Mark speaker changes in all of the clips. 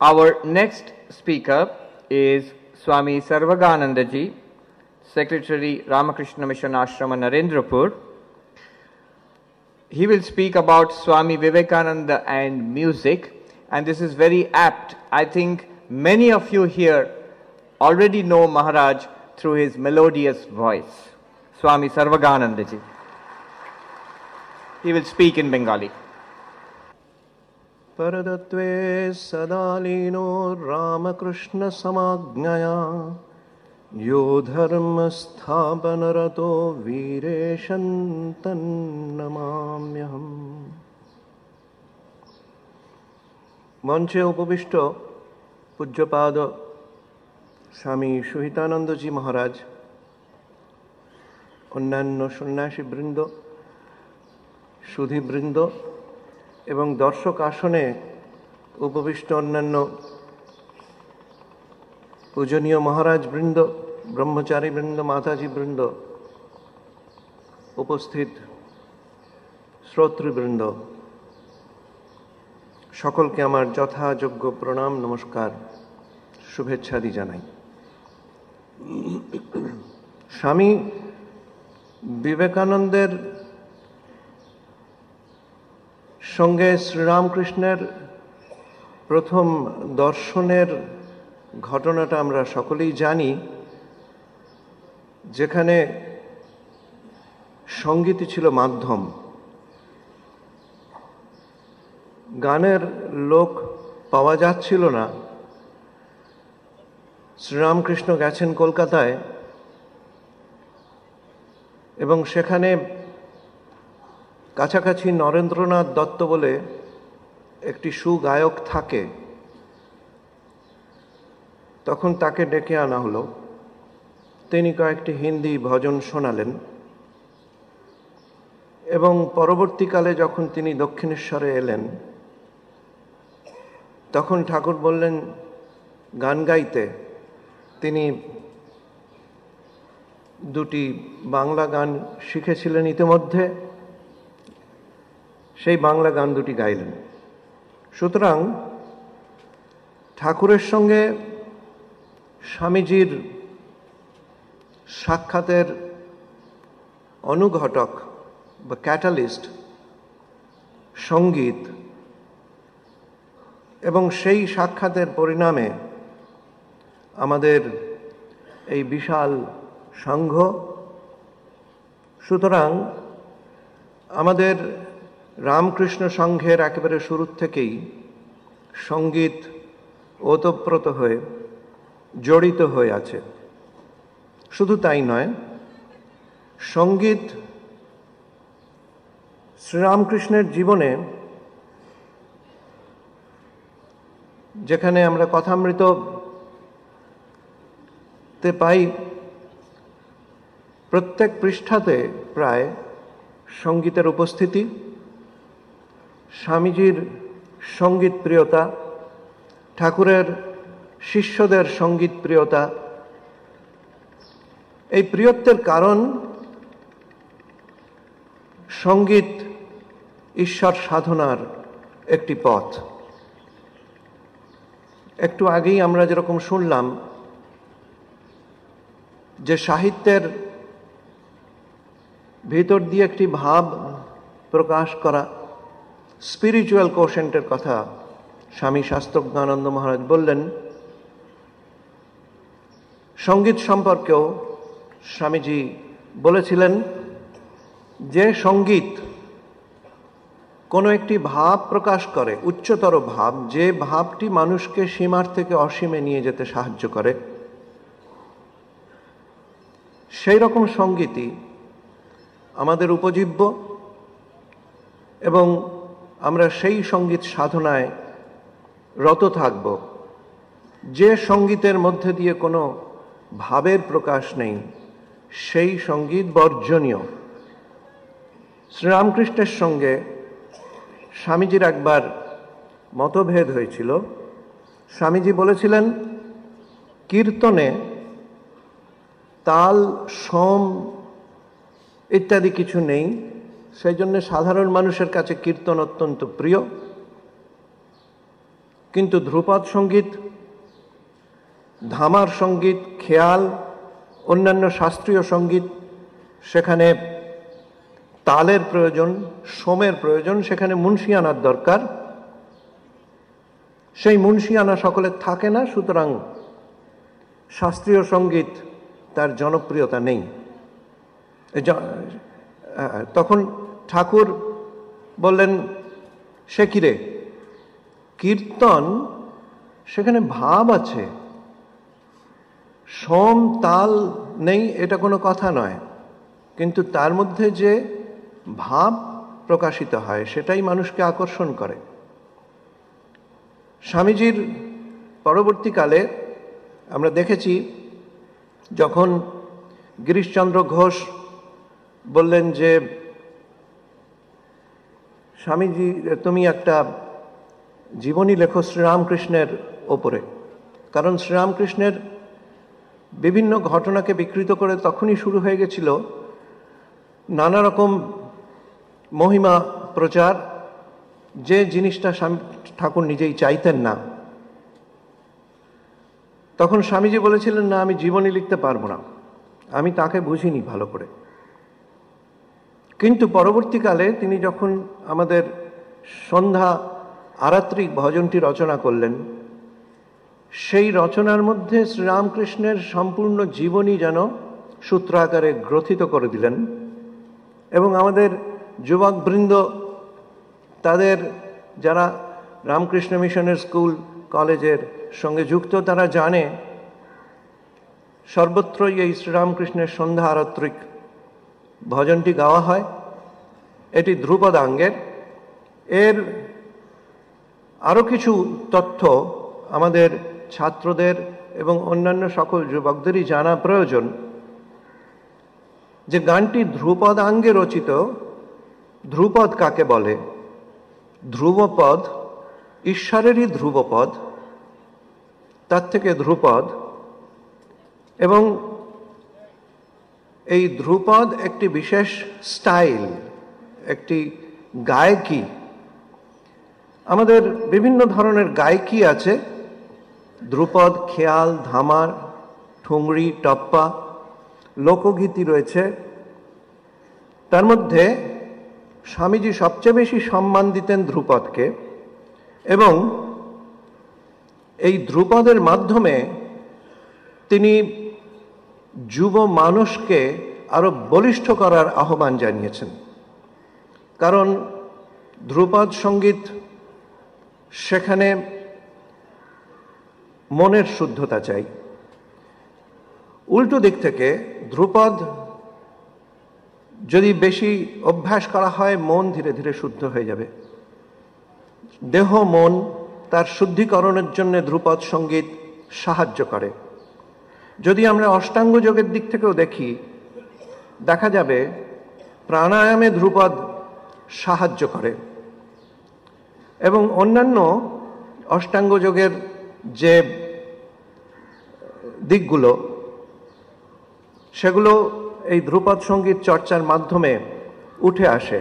Speaker 1: Our next speaker is Swami Sarvaganandaji, Secretary Ramakrishna Mission Ashrama Narendrapur. He will speak about Swami Vivekananda and music and this is very apt. I think many of you here already know Maharaj through his melodious voice. Swami Sarvaganandaji. He will speak in Bengali. परतत्त्वे सदालीनो रामकृष्णसमाज्ञया यो धर्मस्थापनरतो वीरेशन्तन्नमाम्यहम् मञ्चे उपविष्टो पूज्यपाद स्वामी सुहितानन्दजी महाराज অন্যান্য সন্ন্যাসী বৃন্দ সুধীবৃন্দ এবং দর্শক আসনে উপবিষ্ট অন্যান্য পূজনীয় মহারাজ বৃন্দ ব্রহ্মচারী বৃন্দ মাতাজি বৃন্দ উপস্থিত শ্রোতৃবৃন্দ সকলকে আমার যথাযোগ্য প্রণাম নমস্কার শুভেচ্ছাদি জানাই স্বামী বিবেকানন্দের সঙ্গে শ্রীরামকৃষ্ণের প্রথম দর্শনের ঘটনাটা আমরা সকলেই জানি যেখানে সঙ্গীতই ছিল মাধ্যম গানের লোক পাওয়া যাচ্ছিল না শ্রীরামকৃষ্ণ গেছেন কলকাতায় এবং সেখানে কাছাকাছি নরেন্দ্রনাথ দত্ত বলে একটি সুগায়ক থাকে তখন তাকে ডেকে আনা হলো তিনি কয়েকটি হিন্দি ভজন শোনালেন এবং পরবর্তীকালে যখন তিনি দক্ষিণেশ্বরে এলেন তখন ঠাকুর বললেন গান গাইতে তিনি দুটি বাংলা গান শিখেছিলেন ইতিমধ্যে সেই বাংলা গান দুটি গাইলেন সুতরাং ঠাকুরের সঙ্গে স্বামীজির সাক্ষাতের অনুঘটক বা ক্যাটালিস্ট সঙ্গীত এবং সেই সাক্ষাতের পরিণামে আমাদের এই বিশাল সংঘ সুতরাং আমাদের রামকৃষ্ণ সংঘের একেবারে শুরুর থেকেই সঙ্গীত ওতপ্রত হয়ে জড়িত হয়ে আছে শুধু তাই নয় সঙ্গীত শ্রীরামকৃষ্ণের জীবনে যেখানে আমরা কথামৃত তে পাই প্রত্যেক পৃষ্ঠাতে প্রায় সঙ্গীতের উপস্থিতি স্বামীজির সঙ্গীত প্রিয়তা ঠাকুরের শিষ্যদের সঙ্গীত প্রিয়তা এই প্রিয়ত্বের কারণ সঙ্গীত ঈশ্বর সাধনার একটি পথ একটু আগেই আমরা যেরকম শুনলাম যে সাহিত্যের ভেতর দিয়ে একটি ভাব প্রকাশ করা স্পিরিচুয়াল কোশেন্টের কথা স্বামী শাস্ত্রজ্ঞানন্দ মহারাজ বললেন সঙ্গীত সম্পর্কেও স্বামীজি বলেছিলেন যে সঙ্গীত কোনো একটি ভাব প্রকাশ করে উচ্চতর ভাব যে ভাবটি মানুষকে সীমার থেকে অসীমে নিয়ে যেতে সাহায্য করে সেই রকম সঙ্গীতই আমাদের উপজীব্য এবং আমরা সেই সঙ্গীত সাধনায় রত থাকব যে সঙ্গীতের মধ্যে দিয়ে কোনো ভাবের প্রকাশ নেই সেই সঙ্গীত বর্জনীয় শ্রীরামকৃষ্ণের সঙ্গে স্বামীজির একবার মতভেদ হয়েছিল স্বামীজি বলেছিলেন কীর্তনে তাল সোম ইত্যাদি কিছু নেই সেই জন্যে সাধারণ মানুষের কাছে কীর্তন অত্যন্ত প্রিয় কিন্তু ধ্রুপদ সঙ্গীত ধামার সঙ্গীত খেয়াল অন্যান্য শাস্ত্রীয় সঙ্গীত সেখানে তালের প্রয়োজন সোমের প্রয়োজন সেখানে মুন্সিয়ানার দরকার সেই মুন্সিয়ানা সকলে থাকে না সুতরাং শাস্ত্রীয় সঙ্গীত তার জনপ্রিয়তা নেই তখন ঠাকুর বললেন সে কিরে কীর্তন সেখানে ভাব আছে সম তাল নেই এটা কোনো কথা নয় কিন্তু তার মধ্যে যে ভাব প্রকাশিত হয় সেটাই মানুষকে আকর্ষণ করে স্বামীজির পরবর্তীকালে আমরা দেখেছি যখন গিরিশচন্দ্র ঘোষ বললেন যে স্বামীজি তুমি একটা জীবনী লেখো শ্রীরামকৃষ্ণের ওপরে কারণ শ্রীরামকৃষ্ণের বিভিন্ন ঘটনাকে বিকৃত করে তখনই শুরু হয়ে গেছিল নানা রকম মহিমা প্রচার যে জিনিসটা স্বামী ঠাকুর নিজেই চাইতেন না তখন স্বামীজি বলেছিলেন না আমি জীবনী লিখতে পারবো না আমি তাকে বুঝিনি ভালো করে কিন্তু পরবর্তীকালে তিনি যখন আমাদের সন্ধ্যা আরাত্রিক ভজনটি রচনা করলেন সেই রচনার মধ্যে শ্রীরামকৃষ্ণের সম্পূর্ণ জীবনী যেন সূত্র আকারে গ্রথিত করে দিলেন এবং আমাদের যুবকবৃন্দ তাদের যারা রামকৃষ্ণ মিশনের স্কুল কলেজের সঙ্গে যুক্ত তারা জানে সর্বত্রই এই শ্রীরামকৃষ্ণের সন্ধ্যা আরাত্রিক ভজনটি গাওয়া হয় এটি ধ্রুপদাঙ্গের এর আরও কিছু তথ্য আমাদের ছাত্রদের এবং অন্যান্য সকল যুবকদেরই জানা প্রয়োজন যে গানটি ধ্রুপদাঙ্গে রচিত ধ্রুপদ কাকে বলে ধ্রুবপদ ঈশ্বরেরই ধ্রুবপদ তার থেকে ধ্রুপদ এবং এই ধ্রুপদ একটি বিশেষ স্টাইল একটি গায়কী আমাদের বিভিন্ন ধরনের গায়কী আছে ধ্রুপদ খেয়াল ধামার ঠুংরি টপ্পা লোকগীতি রয়েছে তার মধ্যে স্বামীজি সবচেয়ে বেশি সম্মান দিতেন ধ্রুপদকে এবং এই ধ্রুপদের মাধ্যমে তিনি যুব মানুষকে আরও বলিষ্ঠ করার আহ্বান জানিয়েছেন কারণ ধ্রুপদ সঙ্গীত সেখানে মনের শুদ্ধতা চাই উল্টো দিক থেকে ধ্রুপদ যদি বেশি অভ্যাস করা হয় মন ধীরে ধীরে শুদ্ধ হয়ে যাবে দেহ মন তার শুদ্ধিকরণের জন্য ধ্রুপদ সঙ্গীত সাহায্য করে যদি আমরা অষ্টাঙ্গ যোগের দিক থেকেও দেখি দেখা যাবে প্রাণায়ামে ধ্রুপদ সাহায্য করে এবং অন্যান্য অষ্টাঙ্গ যোগের যে দিকগুলো সেগুলো এই ধ্রুপদ সঙ্গীত চর্চার মাধ্যমে উঠে আসে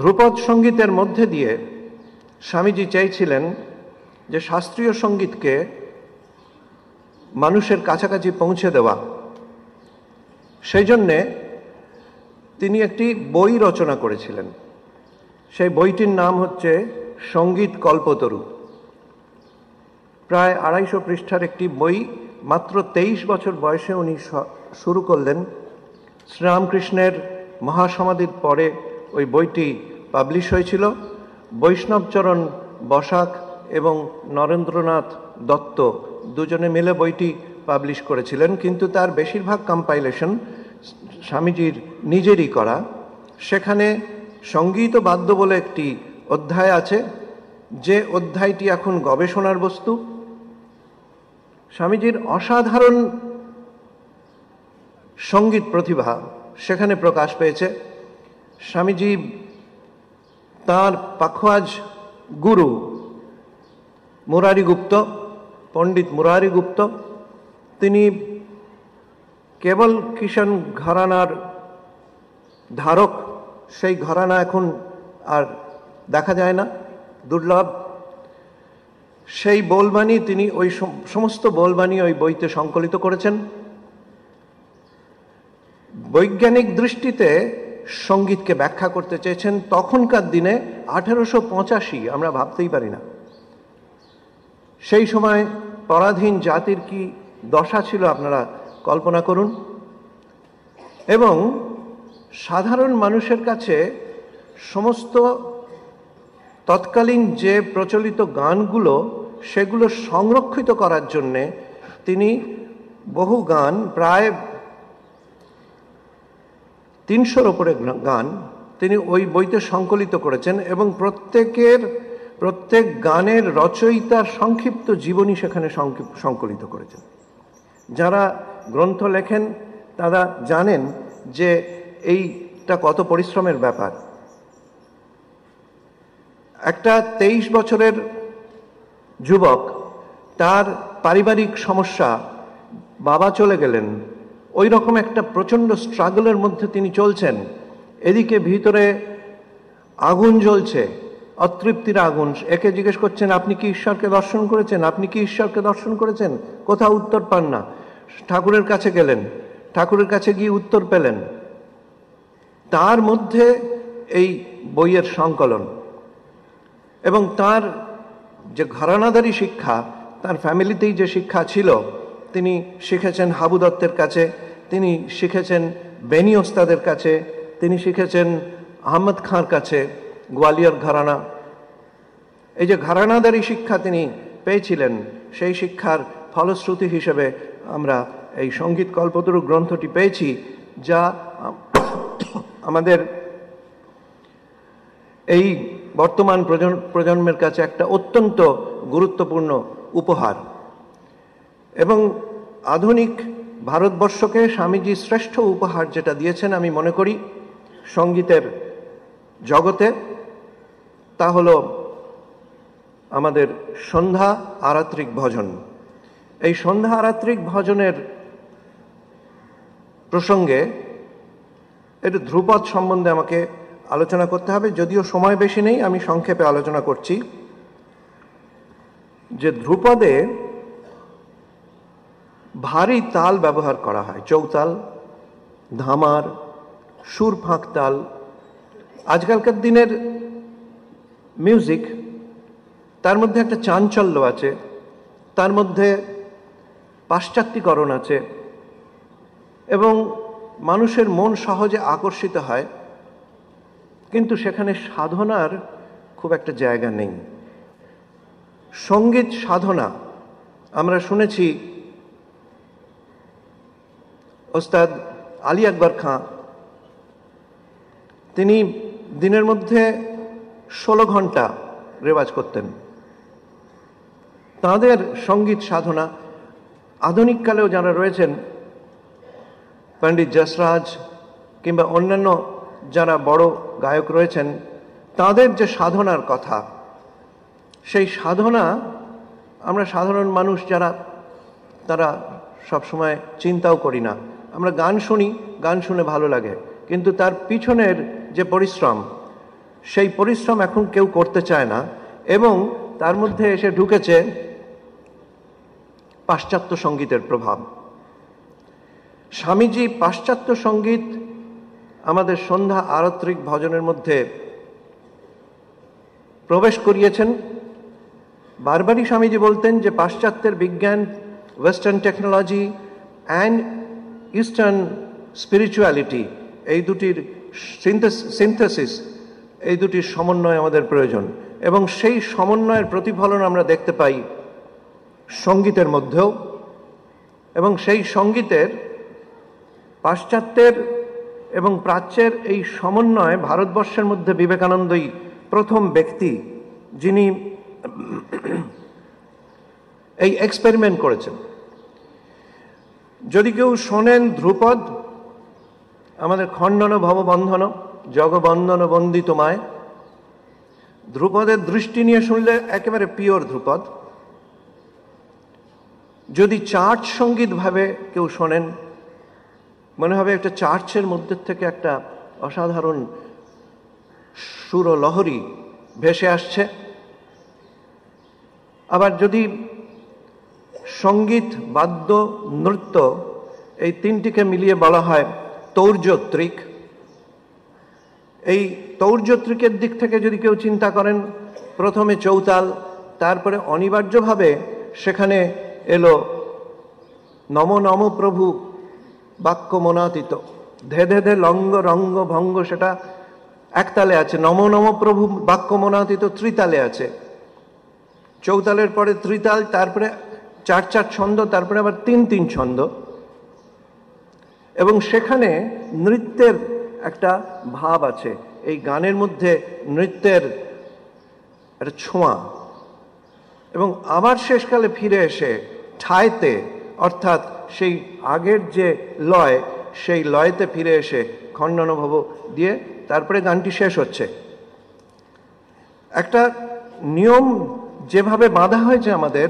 Speaker 1: ধ্রুপদ সঙ্গীতের মধ্যে দিয়ে স্বামীজি চাইছিলেন যে শাস্ত্রীয় সঙ্গীতকে মানুষের কাছাকাছি পৌঁছে দেওয়া সেই জন্যে তিনি একটি বই রচনা করেছিলেন সেই বইটির নাম হচ্ছে সঙ্গীত কল্পতরু প্রায় আড়াইশো পৃষ্ঠার একটি বই মাত্র তেইশ বছর বয়সে উনি শুরু করলেন শ্রীরামকৃষ্ণের মহাসমাধির পরে ওই বইটি পাবলিশ হয়েছিল বৈষ্ণবচরণ বসাক এবং নরেন্দ্রনাথ দত্ত দুজনে মিলে বইটি পাবলিশ করেছিলেন কিন্তু তার বেশিরভাগ কম্পাইলেশন স্বামীজির নিজেরই করা সেখানে সঙ্গীত বাদ্য বলে একটি অধ্যায় আছে যে অধ্যায়টি এখন গবেষণার বস্তু স্বামীজির অসাধারণ সঙ্গীত প্রতিভা সেখানে প্রকাশ পেয়েছে স্বামীজি তার পাখোয়াজ গুরু মুরারি গুপ্ত পণ্ডিত মুরারিগুপ্ত গুপ্ত তিনি কেবল কিষাণ ঘরানার ধারক সেই ঘরানা এখন আর দেখা যায় না দুর্লভ সেই বোলবাণী তিনি ওই সমস্ত বোলবাণী ওই বইতে সংকলিত করেছেন বৈজ্ঞানিক দৃষ্টিতে সঙ্গীতকে ব্যাখ্যা করতে চেয়েছেন তখনকার দিনে আঠেরোশো আমরা ভাবতেই পারি না সেই সময় পরাধীন জাতির কি দশা ছিল আপনারা কল্পনা করুন এবং সাধারণ মানুষের কাছে সমস্ত তৎকালীন যে প্রচলিত গানগুলো সেগুলো সংরক্ষিত করার জন্যে তিনি বহু গান প্রায় তিনশোর ওপরে গান তিনি ওই বইতে সংকলিত করেছেন এবং প্রত্যেকের প্রত্যেক গানের রচয়িতার সংক্ষিপ্ত জীবনী সেখানে সংকলিত করেছেন যারা গ্রন্থ লেখেন তারা জানেন যে এইটা কত পরিশ্রমের ব্যাপার একটা তেইশ বছরের যুবক তার পারিবারিক সমস্যা বাবা চলে গেলেন ওই রকম একটা প্রচণ্ড স্ট্রাগলের মধ্যে তিনি চলছেন এদিকে ভিতরে আগুন জ্বলছে অতৃপ্তির আগুন একে জিজ্ঞেস করছেন আপনি কি ঈশ্বরকে দর্শন করেছেন আপনি কি ঈশ্বরকে দর্শন করেছেন কোথাও উত্তর পান না ঠাকুরের কাছে গেলেন ঠাকুরের কাছে গিয়ে উত্তর পেলেন তার মধ্যে এই বইয়ের সংকলন এবং তার যে ঘরানাদারি শিক্ষা তার ফ্যামিলিতেই যে শিক্ষা ছিল তিনি শিখেছেন হাবু দত্তের কাছে তিনি শিখেছেন বেনি ওস্তাদের কাছে তিনি শিখেছেন আহমদ খাঁর কাছে গোয়ালিয়র ঘরানা এই যে ঘরানাদারি শিক্ষা তিনি পেয়েছিলেন সেই শিক্ষার ফলশ্রুতি হিসেবে আমরা এই সঙ্গীত কল্পতরু গ্রন্থটি পেয়েছি যা আমাদের এই বর্তমান প্রজন্মের কাছে একটা অত্যন্ত গুরুত্বপূর্ণ উপহার এবং আধুনিক ভারতবর্ষকে স্বামীজি শ্রেষ্ঠ উপহার যেটা দিয়েছেন আমি মনে করি সঙ্গীতের জগতে তা হলো আমাদের সন্ধ্যা আরাত্রিক ভজন এই সন্ধ্যা আরাত্রিক ভজনের প্রসঙ্গে এটা ধ্রুপদ সম্বন্ধে আমাকে আলোচনা করতে হবে যদিও সময় বেশি নেই আমি সংক্ষেপে আলোচনা করছি যে ধ্রুপদে ভারী তাল ব্যবহার করা হয় চৌতাল ধামার সুর ফাঁক তাল আজকালকার দিনের মিউজিক তার মধ্যে একটা চাঞ্চল্য আছে তার মধ্যে পাশ্চাত্যিকরণ আছে এবং মানুষের মন সহজে আকর্ষিত হয় কিন্তু সেখানে সাধনার খুব একটা জায়গা নেই সঙ্গীত সাধনা আমরা শুনেছি ওস্তাদ আলী আকবর খাঁ তিনি দিনের মধ্যে ষোলো ঘন্টা রেওয়াজ করতেন তাদের সঙ্গীত সাধনা আধুনিককালেও যারা রয়েছেন পণ্ডিত যশরাজ কিংবা অন্যান্য যারা বড় গায়ক রয়েছেন তাদের যে সাধনার কথা সেই সাধনা আমরা সাধারণ মানুষ যারা তারা সবসময় চিন্তাও করি না আমরা গান শুনি গান শুনে ভালো লাগে কিন্তু তার পিছনের যে পরিশ্রম সেই পরিশ্রম এখন কেউ করতে চায় না এবং তার মধ্যে এসে ঢুকেছে পাশ্চাত্য সঙ্গীতের প্রভাব স্বামীজি পাশ্চাত্য সঙ্গীত আমাদের সন্ধ্যা আরত্রিক ভজনের মধ্যে প্রবেশ করিয়েছেন বারবারই স্বামীজি বলতেন যে পাশ্চাত্যের বিজ্ঞান western technology and eastern spirituality এই দুটির সিনথেসিস এই দুটির সমন্বয় আমাদের প্রয়োজন এবং সেই সমন্বয়ের প্রতিফলন আমরা দেখতে পাই সঙ্গীতের মধ্যেও এবং সেই সঙ্গীতের পাশ্চাত্যের এবং প্রাচ্যের এই সমন্বয় ভারতবর্ষের মধ্যে বিবেকানন্দই প্রথম ব্যক্তি যিনি এই এক্সপেরিমেন্ট করেছেন যদি কেউ শোনেন ধ্রুপদ আমাদের খণ্ডন ভববন্ধন জগবন্দন তোমায় ধ্রুপদের দৃষ্টি নিয়ে শুনলে একেবারে পিওর ধ্রুপদ যদি চার্চ সঙ্গীতভাবে কেউ শোনেন মনে হবে একটা চার্চের মধ্যে থেকে একটা অসাধারণ সুরলহরী ভেসে আসছে আবার যদি সঙ্গীত বাদ্য নৃত্য এই তিনটিকে মিলিয়ে বলা হয় তৌর্যত্রিক এই তৌর্যত্রিকের দিক থেকে যদি কেউ চিন্তা করেন প্রথমে চৌতাল তারপরে অনিবার্যভাবে সেখানে এলো নম নম প্রভু বাক্য মনাতীত ধে ধে ধে লঙ্গ রঙ্গ ভঙ্গ সেটা একতালে আছে নম নম প্রভু বাক্য মনাতীত ত্রিতালে আছে চৌতালের পরে ত্রিতাল তারপরে চার চার ছন্দ তারপরে আবার তিন তিন ছন্দ এবং সেখানে নৃত্যের একটা ভাব আছে এই গানের মধ্যে নৃত্যের একটা ছোঁয়া এবং আবার শেষকালে ফিরে এসে ঠাইতে অর্থাৎ সেই আগের যে লয় সেই লয়তে ফিরে এসে খণ্ডনুভব দিয়ে তারপরে গানটি শেষ হচ্ছে একটা নিয়ম যেভাবে বাঁধা হয়েছে আমাদের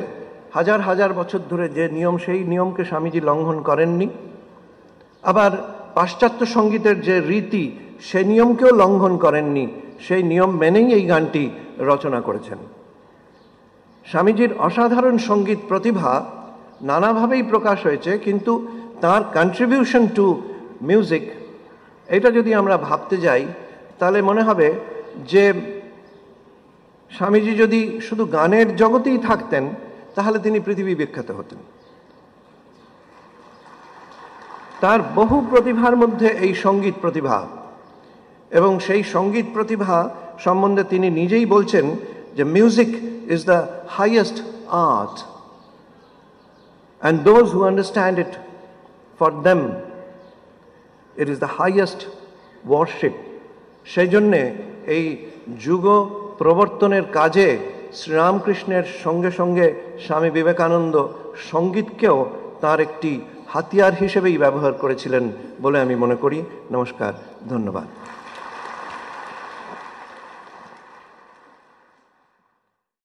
Speaker 1: হাজার হাজার বছর ধরে যে নিয়ম সেই নিয়মকে স্বামীজি লঙ্ঘন করেননি আবার পাশ্চাত্য সঙ্গীতের যে রীতি সে নিয়মকেও লঙ্ঘন করেননি সেই নিয়ম মেনেই এই গানটি রচনা করেছেন স্বামীজির অসাধারণ সঙ্গীত প্রতিভা নানাভাবেই প্রকাশ হয়েছে কিন্তু তার কন্ট্রিবিউশন টু মিউজিক এটা যদি আমরা ভাবতে যাই তাহলে মনে হবে যে স্বামীজি যদি শুধু গানের জগতেই থাকতেন তাহলে তিনি পৃথিবী বিখ্যাত হতেন তার বহু প্রতিভার মধ্যে এই সঙ্গীত প্রতিভা এবং সেই সঙ্গীত প্রতিভা সম্বন্ধে তিনি নিজেই বলছেন যে music is the highest art and those who understand it for them it is the highest worship সেই জন্যে এই যুগ প্রবর্তনের কাজে শ্রীরামকৃষ্ণের সঙ্গে সঙ্গে স্বামী বিবেকানন্দ সঙ্গীতকেও তার একটি হাতিয়ার হিসেবেই ব্যবহার করেছিলেন বলে আমি মনে করি নমস্কার ধন্যবাদ